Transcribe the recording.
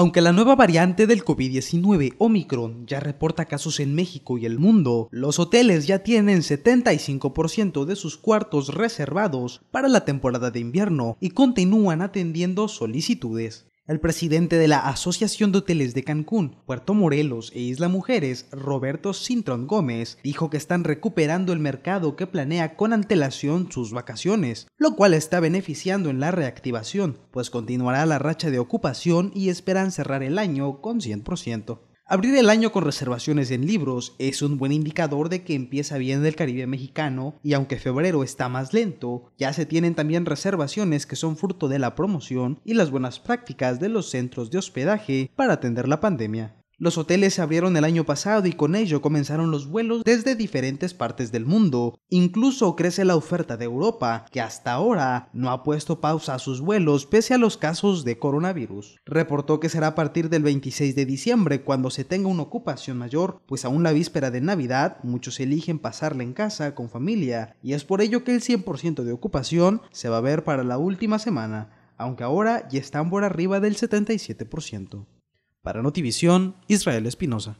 Aunque la nueva variante del COVID-19 Omicron ya reporta casos en México y el mundo, los hoteles ya tienen 75% de sus cuartos reservados para la temporada de invierno y continúan atendiendo solicitudes. El presidente de la Asociación de Hoteles de Cancún, Puerto Morelos e Isla Mujeres, Roberto Sintron Gómez, dijo que están recuperando el mercado que planea con antelación sus vacaciones, lo cual está beneficiando en la reactivación, pues continuará la racha de ocupación y esperan cerrar el año con 100%. Abrir el año con reservaciones en libros es un buen indicador de que empieza bien el Caribe mexicano y aunque febrero está más lento, ya se tienen también reservaciones que son fruto de la promoción y las buenas prácticas de los centros de hospedaje para atender la pandemia. Los hoteles se abrieron el año pasado y con ello comenzaron los vuelos desde diferentes partes del mundo. Incluso crece la oferta de Europa, que hasta ahora no ha puesto pausa a sus vuelos pese a los casos de coronavirus. Reportó que será a partir del 26 de diciembre cuando se tenga una ocupación mayor, pues aún la víspera de Navidad muchos eligen pasarla en casa con familia y es por ello que el 100% de ocupación se va a ver para la última semana, aunque ahora ya están por arriba del 77%. Para Notivisión, Israel Espinosa.